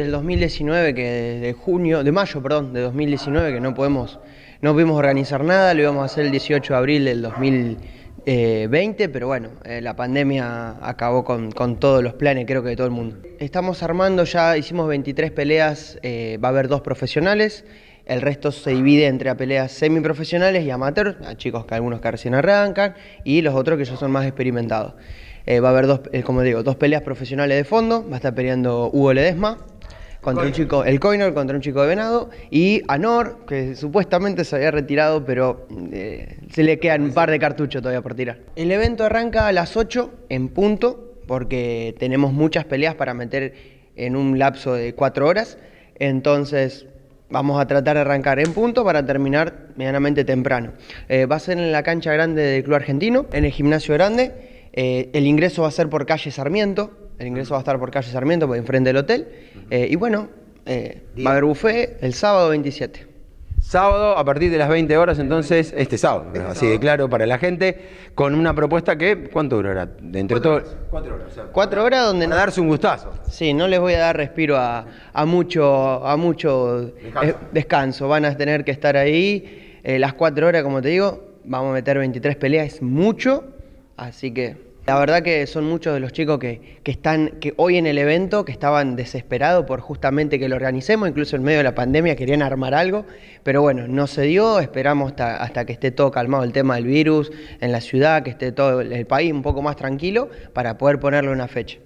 Del 2019, que de junio, de mayo, perdón, de 2019, que no podemos, no pudimos organizar nada, lo íbamos a hacer el 18 de abril del 2020, pero bueno, eh, la pandemia acabó con, todos los planes, creo que de todo el mundo. Estamos armando, ya hicimos 23 peleas, eh, va a haber dos profesionales, el resto se divide entre a peleas semiprofesionales y amateur, a chicos que algunos que recién arrancan, y los otros que ya son más experimentados. Eh, va a haber dos, como digo, dos peleas profesionales de fondo, va a estar peleando Hugo Ledesma, contra un chico, el Coinor contra un chico de Venado y Anor, que supuestamente se había retirado, pero eh, se le quedan un par de cartuchos todavía por tirar. El evento arranca a las 8 en punto, porque tenemos muchas peleas para meter en un lapso de 4 horas, entonces vamos a tratar de arrancar en punto para terminar medianamente temprano. Eh, va a ser en la cancha grande del Club Argentino, en el gimnasio grande. Eh, el ingreso va a ser por calle Sarmiento, el ingreso va a estar por calle Sarmiento, por enfrente del hotel. Eh, y bueno, eh, va a haber buffet el sábado 27. Sábado a partir de las 20 horas, entonces, este sábado, este así de claro para la gente, con una propuesta que, ¿cuánto durará? De entre Cuatro horas. cuatro horas donde. Para darse un gustazo. Sí, no les voy a dar respiro a, mucho, a mucho eh, descanso. Van a tener que estar ahí las cuatro horas, como te digo. Vamos a meter 23 peleas, es mucho. Así que la verdad que son muchos de los chicos que, están que hoy en el evento, que estaban desesperados por justamente que lo organicemos, incluso en medio de la pandemia querían armar algo, pero bueno, no se dio, esperamos hasta, hasta que esté todo calmado el tema del virus en la ciudad, que esté todo el país un poco más tranquilo para poder ponerle una fecha.